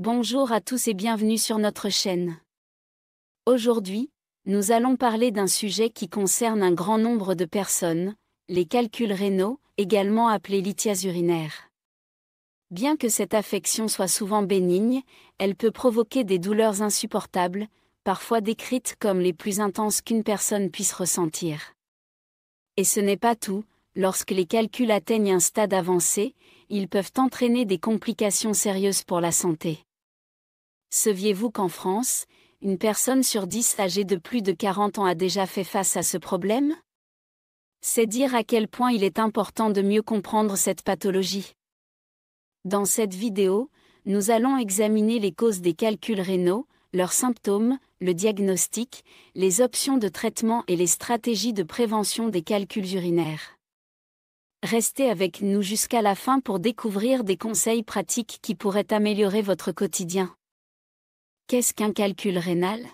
Bonjour à tous et bienvenue sur notre chaîne. Aujourd'hui, nous allons parler d'un sujet qui concerne un grand nombre de personnes, les calculs rénaux, également appelés lithias urinaires. Bien que cette affection soit souvent bénigne, elle peut provoquer des douleurs insupportables, parfois décrites comme les plus intenses qu'une personne puisse ressentir. Et ce n'est pas tout, lorsque les calculs atteignent un stade avancé, ils peuvent entraîner des complications sérieuses pour la santé. Saviez-vous qu'en France, une personne sur dix âgée de plus de 40 ans a déjà fait face à ce problème C'est dire à quel point il est important de mieux comprendre cette pathologie. Dans cette vidéo, nous allons examiner les causes des calculs rénaux, leurs symptômes, le diagnostic, les options de traitement et les stratégies de prévention des calculs urinaires. Restez avec nous jusqu'à la fin pour découvrir des conseils pratiques qui pourraient améliorer votre quotidien. Qu'est-ce qu'un calcul rénal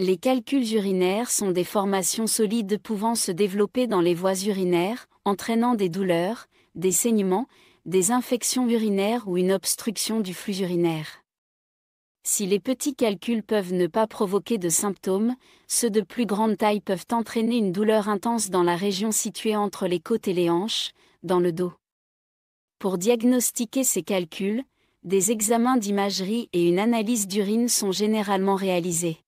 Les calculs urinaires sont des formations solides pouvant se développer dans les voies urinaires, entraînant des douleurs, des saignements, des infections urinaires ou une obstruction du flux urinaire. Si les petits calculs peuvent ne pas provoquer de symptômes, ceux de plus grande taille peuvent entraîner une douleur intense dans la région située entre les côtes et les hanches, dans le dos. Pour diagnostiquer ces calculs, des examens d'imagerie et une analyse d'urine sont généralement réalisés.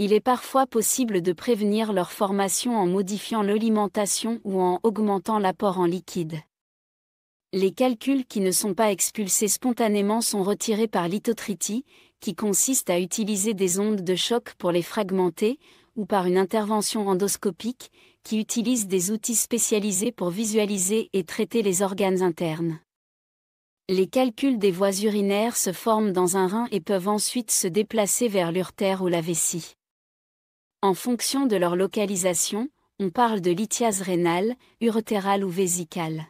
Il est parfois possible de prévenir leur formation en modifiant l'alimentation ou en augmentant l'apport en liquide. Les calculs qui ne sont pas expulsés spontanément sont retirés par lithotritie, qui consiste à utiliser des ondes de choc pour les fragmenter, ou par une intervention endoscopique, qui utilise des outils spécialisés pour visualiser et traiter les organes internes. Les calculs des voies urinaires se forment dans un rein et peuvent ensuite se déplacer vers l'urtère ou la vessie. En fonction de leur localisation, on parle de lithiase rénale, uretérale ou vésicale.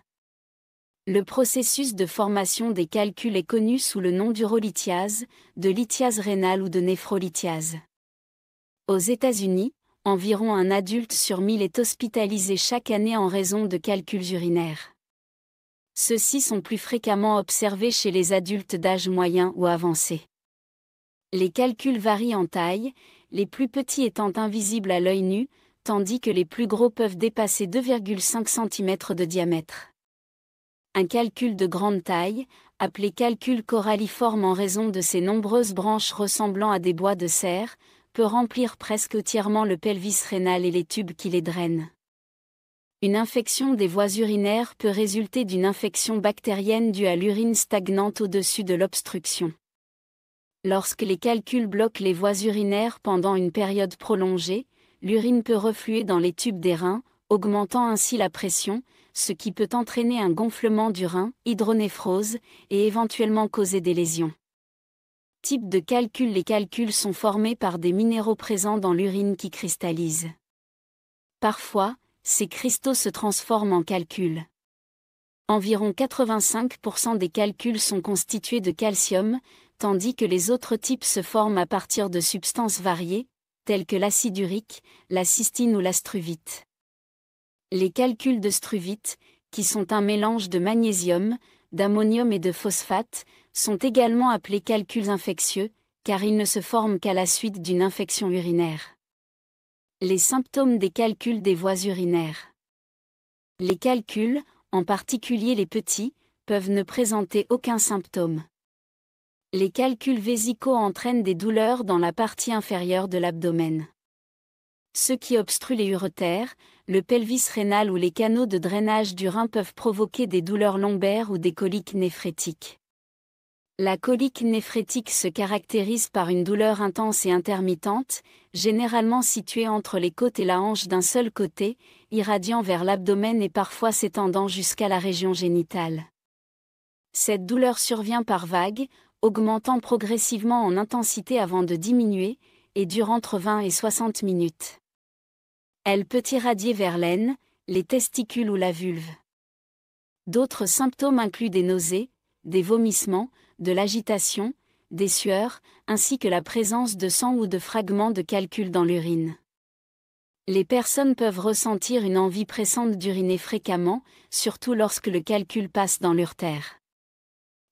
Le processus de formation des calculs est connu sous le nom d'urolithiase, de lithiase rénale ou de néphrolithiase. Aux États-Unis, environ un adulte sur mille est hospitalisé chaque année en raison de calculs urinaires. Ceux-ci sont plus fréquemment observés chez les adultes d'âge moyen ou avancé. Les calculs varient en taille, les plus petits étant invisibles à l'œil nu, tandis que les plus gros peuvent dépasser 2,5 cm de diamètre. Un calcul de grande taille, appelé calcul coralliforme en raison de ses nombreuses branches ressemblant à des bois de serre, peut remplir presque entièrement le pelvis rénal et les tubes qui les drainent. Une infection des voies urinaires peut résulter d'une infection bactérienne due à l'urine stagnante au-dessus de l'obstruction. Lorsque les calculs bloquent les voies urinaires pendant une période prolongée, l'urine peut refluer dans les tubes des reins, augmentant ainsi la pression, ce qui peut entraîner un gonflement du rein, hydronéphrose, et éventuellement causer des lésions. Type de calcul Les calculs sont formés par des minéraux présents dans l'urine qui cristallisent. Parfois, ces cristaux se transforment en calculs. Environ 85% des calculs sont constitués de calcium, tandis que les autres types se forment à partir de substances variées, telles que l'acide urique, la cystine ou la struvite. Les calculs de struvite, qui sont un mélange de magnésium, d'ammonium et de phosphate, sont également appelés calculs infectieux, car ils ne se forment qu'à la suite d'une infection urinaire. Les symptômes des calculs des voies urinaires. Les calculs, en particulier les petits, peuvent ne présenter aucun symptôme. Les calculs vésicaux entraînent des douleurs dans la partie inférieure de l'abdomen. Ceux qui obstruent les uretères, le pelvis rénal ou les canaux de drainage du rein peuvent provoquer des douleurs lombaires ou des coliques néphrétiques. La colique néphrétique se caractérise par une douleur intense et intermittente, généralement située entre les côtes et la hanche d'un seul côté, irradiant vers l'abdomen et parfois s'étendant jusqu'à la région génitale. Cette douleur survient par vagues, augmentant progressivement en intensité avant de diminuer, et dure entre 20 et 60 minutes. Elle peut irradier vers l'aine, les testicules ou la vulve. D'autres symptômes incluent des nausées, des vomissements, de l'agitation, des sueurs, ainsi que la présence de sang ou de fragments de calcul dans l'urine. Les personnes peuvent ressentir une envie pressante d'uriner fréquemment, surtout lorsque le calcul passe dans terre.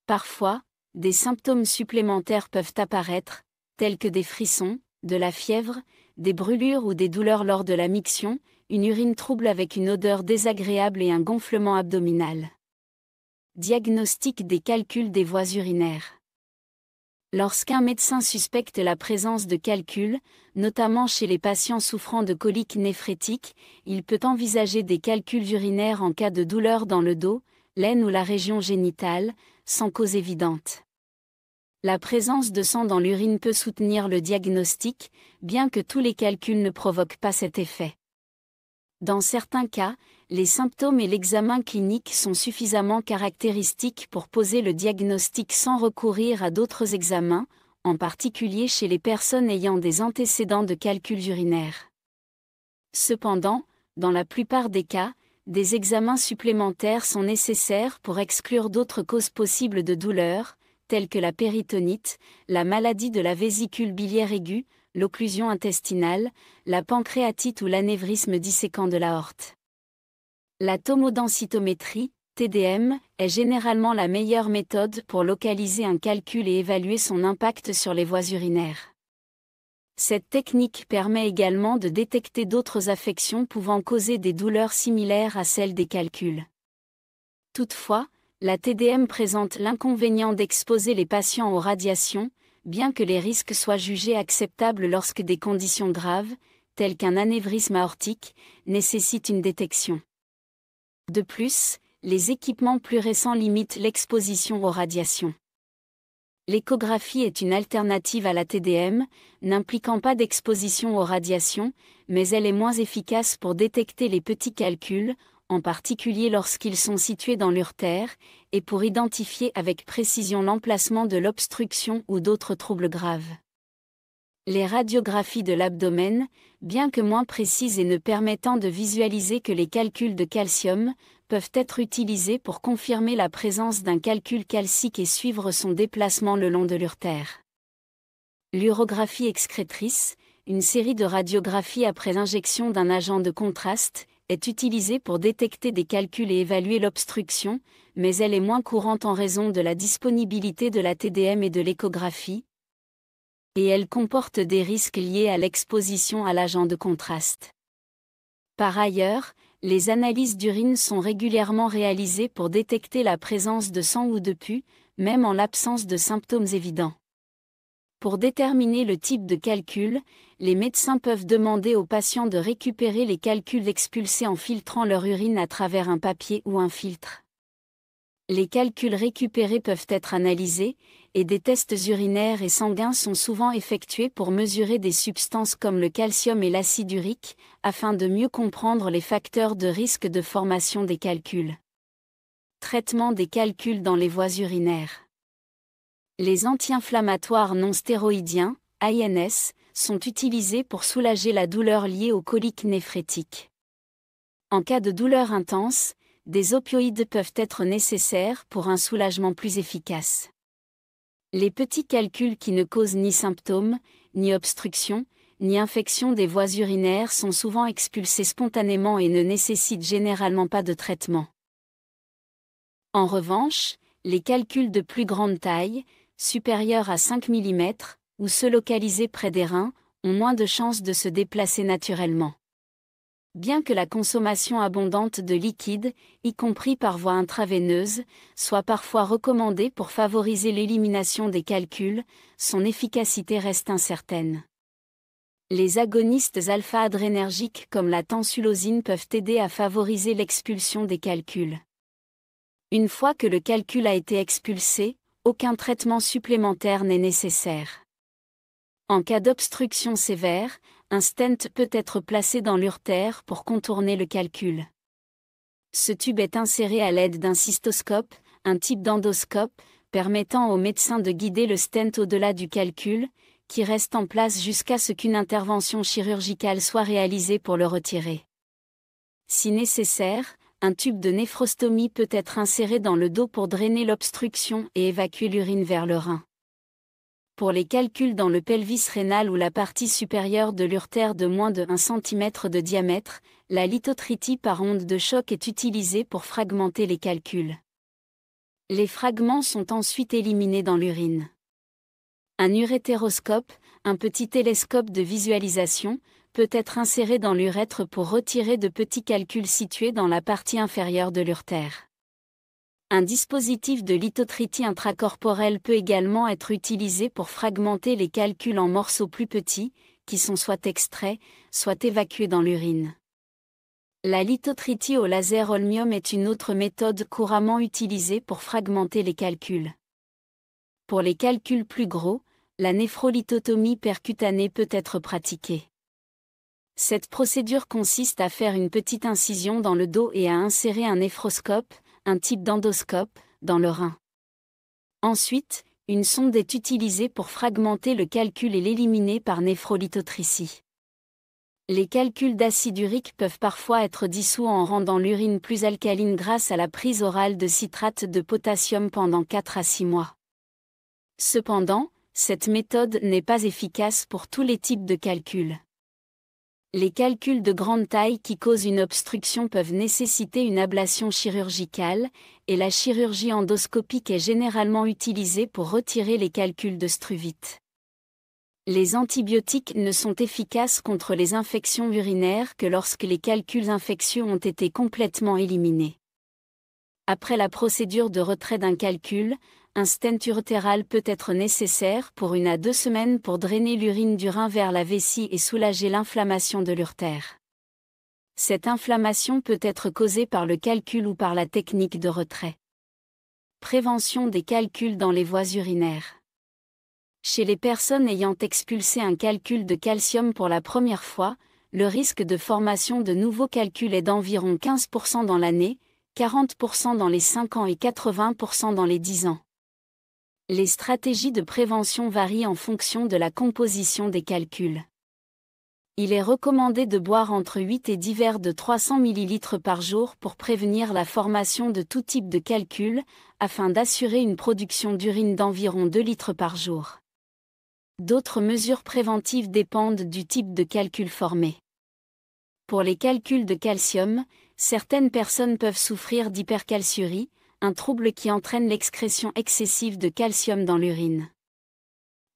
Parfois, des symptômes supplémentaires peuvent apparaître, tels que des frissons, de la fièvre, des brûlures ou des douleurs lors de la miction, une urine trouble avec une odeur désagréable et un gonflement abdominal. Diagnostic des calculs des voies urinaires. Lorsqu'un médecin suspecte la présence de calculs, notamment chez les patients souffrant de coliques néphrétiques, il peut envisager des calculs urinaires en cas de douleur dans le dos, l'aine ou la région génitale, sans cause évidente. La présence de sang dans l'urine peut soutenir le diagnostic, bien que tous les calculs ne provoquent pas cet effet. Dans certains cas, les symptômes et l'examen clinique sont suffisamment caractéristiques pour poser le diagnostic sans recourir à d'autres examens, en particulier chez les personnes ayant des antécédents de calculs urinaires. Cependant, dans la plupart des cas, des examens supplémentaires sont nécessaires pour exclure d'autres causes possibles de douleur, telles que la péritonite, la maladie de la vésicule biliaire aiguë, l'occlusion intestinale, la pancréatite ou l'anévrisme disséquant de l'aorte. La tomodensitométrie, TDM, est généralement la meilleure méthode pour localiser un calcul et évaluer son impact sur les voies urinaires. Cette technique permet également de détecter d'autres affections pouvant causer des douleurs similaires à celles des calculs. Toutefois, la TDM présente l'inconvénient d'exposer les patients aux radiations, bien que les risques soient jugés acceptables lorsque des conditions graves, telles qu'un anévrisme aortique, nécessitent une détection. De plus, les équipements plus récents limitent l'exposition aux radiations. L'échographie est une alternative à la TDM, n'impliquant pas d'exposition aux radiations, mais elle est moins efficace pour détecter les petits calculs, en particulier lorsqu'ils sont situés dans l'urtère, et pour identifier avec précision l'emplacement de l'obstruction ou d'autres troubles graves. Les radiographies de l'abdomen, bien que moins précises et ne permettant de visualiser que les calculs de calcium, peuvent être utilisées pour confirmer la présence d'un calcul calcique et suivre son déplacement le long de l'urtère. L'urographie excrétrice, une série de radiographies après injection d'un agent de contraste, est utilisée pour détecter des calculs et évaluer l'obstruction, mais elle est moins courante en raison de la disponibilité de la TDM et de l'échographie, et elle comporte des risques liés à l'exposition à l'agent de contraste. Par ailleurs, les analyses d'urine sont régulièrement réalisées pour détecter la présence de sang ou de pus, même en l'absence de symptômes évidents. Pour déterminer le type de calcul, les médecins peuvent demander aux patients de récupérer les calculs expulsés en filtrant leur urine à travers un papier ou un filtre. Les calculs récupérés peuvent être analysés, et des tests urinaires et sanguins sont souvent effectués pour mesurer des substances comme le calcium et l'acide urique, afin de mieux comprendre les facteurs de risque de formation des calculs. Traitement des calculs dans les voies urinaires. Les anti-inflammatoires non stéroïdiens, INS, sont utilisés pour soulager la douleur liée aux coliques néphrétiques. En cas de douleur intense, des opioïdes peuvent être nécessaires pour un soulagement plus efficace. Les petits calculs qui ne causent ni symptômes, ni obstruction, ni infection des voies urinaires sont souvent expulsés spontanément et ne nécessitent généralement pas de traitement. En revanche, les calculs de plus grande taille, supérieurs à 5 mm, ou se localisés près des reins, ont moins de chances de se déplacer naturellement. Bien que la consommation abondante de liquide, y compris par voie intraveineuse, soit parfois recommandée pour favoriser l'élimination des calculs, son efficacité reste incertaine. Les agonistes alpha-adrénergiques comme la tensulosine peuvent aider à favoriser l'expulsion des calculs. Une fois que le calcul a été expulsé, aucun traitement supplémentaire n'est nécessaire. En cas d'obstruction sévère, un stent peut être placé dans l'urtère pour contourner le calcul. Ce tube est inséré à l'aide d'un cystoscope, un type d'endoscope, permettant au médecin de guider le stent au-delà du calcul, qui reste en place jusqu'à ce qu'une intervention chirurgicale soit réalisée pour le retirer. Si nécessaire, un tube de néphrostomie peut être inséré dans le dos pour drainer l'obstruction et évacuer l'urine vers le rein. Pour les calculs dans le pelvis rénal ou la partie supérieure de l'urtère de moins de 1 cm de diamètre, la lithotritie par onde de choc est utilisée pour fragmenter les calculs. Les fragments sont ensuite éliminés dans l'urine. Un urétéroscope, un petit télescope de visualisation, peut être inséré dans l'urètre pour retirer de petits calculs situés dans la partie inférieure de l'urtère. Un dispositif de lithotritie intracorporelle peut également être utilisé pour fragmenter les calculs en morceaux plus petits, qui sont soit extraits, soit évacués dans l'urine. La lithotritie au laser holmium est une autre méthode couramment utilisée pour fragmenter les calculs. Pour les calculs plus gros, la néphrolithotomie percutanée peut être pratiquée. Cette procédure consiste à faire une petite incision dans le dos et à insérer un néphroscope, un type d'endoscope, dans le rein. Ensuite, une sonde est utilisée pour fragmenter le calcul et l'éliminer par néphrolithotricie. Les calculs d'acide urique peuvent parfois être dissous en rendant l'urine plus alcaline grâce à la prise orale de citrate de potassium pendant 4 à 6 mois. Cependant, cette méthode n'est pas efficace pour tous les types de calculs. Les calculs de grande taille qui causent une obstruction peuvent nécessiter une ablation chirurgicale, et la chirurgie endoscopique est généralement utilisée pour retirer les calculs de struvite. Les antibiotiques ne sont efficaces contre les infections urinaires que lorsque les calculs infectieux ont été complètement éliminés. Après la procédure de retrait d'un calcul, un stent urétéral peut être nécessaire pour une à deux semaines pour drainer l'urine du rein vers la vessie et soulager l'inflammation de l'urtère. Cette inflammation peut être causée par le calcul ou par la technique de retrait. Prévention des calculs dans les voies urinaires. Chez les personnes ayant expulsé un calcul de calcium pour la première fois, le risque de formation de nouveaux calculs est d'environ 15% dans l'année, 40% dans les 5 ans et 80% dans les 10 ans. Les stratégies de prévention varient en fonction de la composition des calculs. Il est recommandé de boire entre 8 et 10 verres de 300 ml par jour pour prévenir la formation de tout type de calcul, afin d'assurer une production d'urine d'environ 2 litres par jour. D'autres mesures préventives dépendent du type de calcul formé. Pour les calculs de calcium, certaines personnes peuvent souffrir d'hypercalciurie, un trouble qui entraîne l'excrétion excessive de calcium dans l'urine.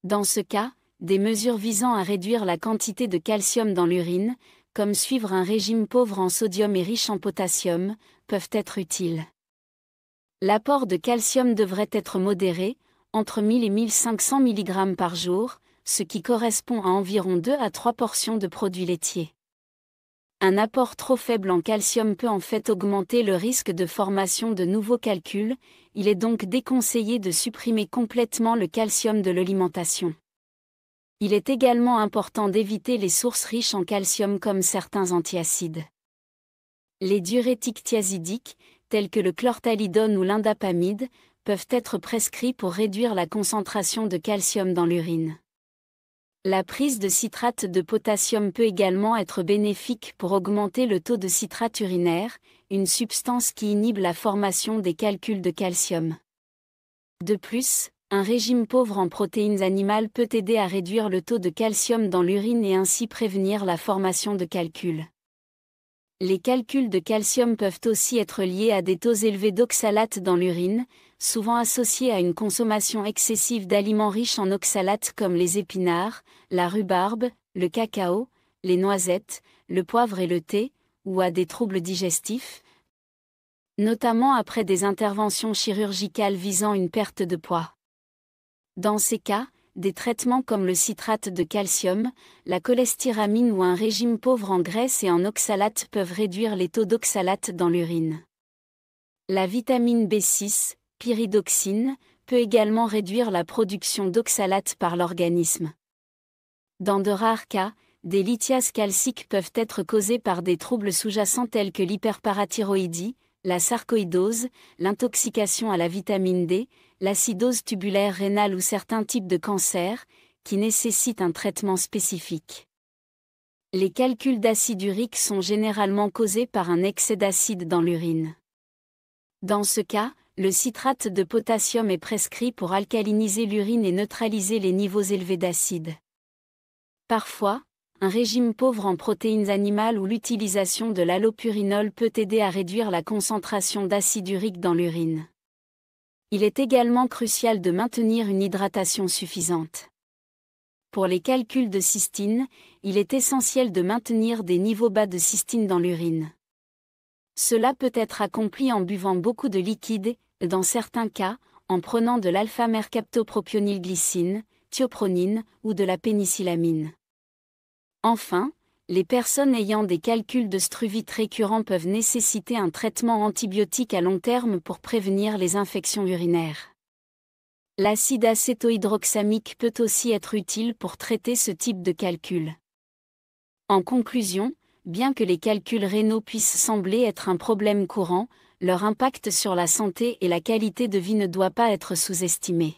Dans ce cas, des mesures visant à réduire la quantité de calcium dans l'urine, comme suivre un régime pauvre en sodium et riche en potassium, peuvent être utiles. L'apport de calcium devrait être modéré, entre 1000 et 1500 mg par jour, ce qui correspond à environ 2 à 3 portions de produits laitiers. Un apport trop faible en calcium peut en fait augmenter le risque de formation de nouveaux calculs, il est donc déconseillé de supprimer complètement le calcium de l'alimentation. Il est également important d'éviter les sources riches en calcium comme certains antiacides. Les diurétiques thiazidiques, tels que le chlortalidone ou l'indapamide, peuvent être prescrits pour réduire la concentration de calcium dans l'urine. La prise de citrate de potassium peut également être bénéfique pour augmenter le taux de citrate urinaire, une substance qui inhibe la formation des calculs de calcium. De plus, un régime pauvre en protéines animales peut aider à réduire le taux de calcium dans l'urine et ainsi prévenir la formation de calculs. Les calculs de calcium peuvent aussi être liés à des taux élevés d'oxalate dans l'urine, souvent associés à une consommation excessive d'aliments riches en oxalates comme les épinards, la rhubarbe, le cacao, les noisettes, le poivre et le thé, ou à des troubles digestifs, notamment après des interventions chirurgicales visant une perte de poids. Dans ces cas, des traitements comme le citrate de calcium, la cholestéramine ou un régime pauvre en graisse et en oxalate peuvent réduire les taux d'oxalate dans l'urine. La vitamine B6, pyridoxine, peut également réduire la production d'oxalate par l'organisme. Dans de rares cas, des lithiases calciques peuvent être causées par des troubles sous-jacents tels que l'hyperparathyroïdie, la sarcoïdose, l'intoxication à la vitamine D, l'acidose tubulaire rénale ou certains types de cancers, qui nécessitent un traitement spécifique. Les calculs d'acide urique sont généralement causés par un excès d'acide dans l'urine. Dans ce cas, le citrate de potassium est prescrit pour alcaliniser l'urine et neutraliser les niveaux élevés d'acide. Parfois, un régime pauvre en protéines animales ou l'utilisation de l'allopurinol peut aider à réduire la concentration d'acide urique dans l'urine. Il est également crucial de maintenir une hydratation suffisante. Pour les calculs de cystine, il est essentiel de maintenir des niveaux bas de cystine dans l'urine. Cela peut être accompli en buvant beaucoup de liquide, dans certains cas, en prenant de l'alpha-mercaptopropionylglycine, thiopronine ou de la pénicillamine. Enfin, les personnes ayant des calculs de struvite récurrents peuvent nécessiter un traitement antibiotique à long terme pour prévenir les infections urinaires. L'acide acétohydroxamique peut aussi être utile pour traiter ce type de calcul. En conclusion, bien que les calculs rénaux puissent sembler être un problème courant, leur impact sur la santé et la qualité de vie ne doit pas être sous-estimé.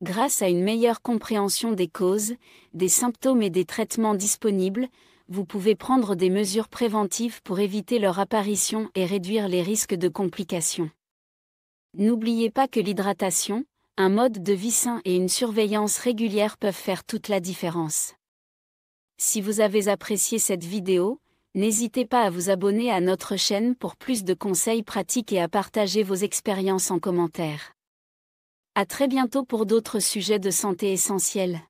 Grâce à une meilleure compréhension des causes, des symptômes et des traitements disponibles, vous pouvez prendre des mesures préventives pour éviter leur apparition et réduire les risques de complications. N'oubliez pas que l'hydratation, un mode de vie sain et une surveillance régulière peuvent faire toute la différence. Si vous avez apprécié cette vidéo, n'hésitez pas à vous abonner à notre chaîne pour plus de conseils pratiques et à partager vos expériences en commentaire. À très bientôt pour d'autres sujets de santé essentiels.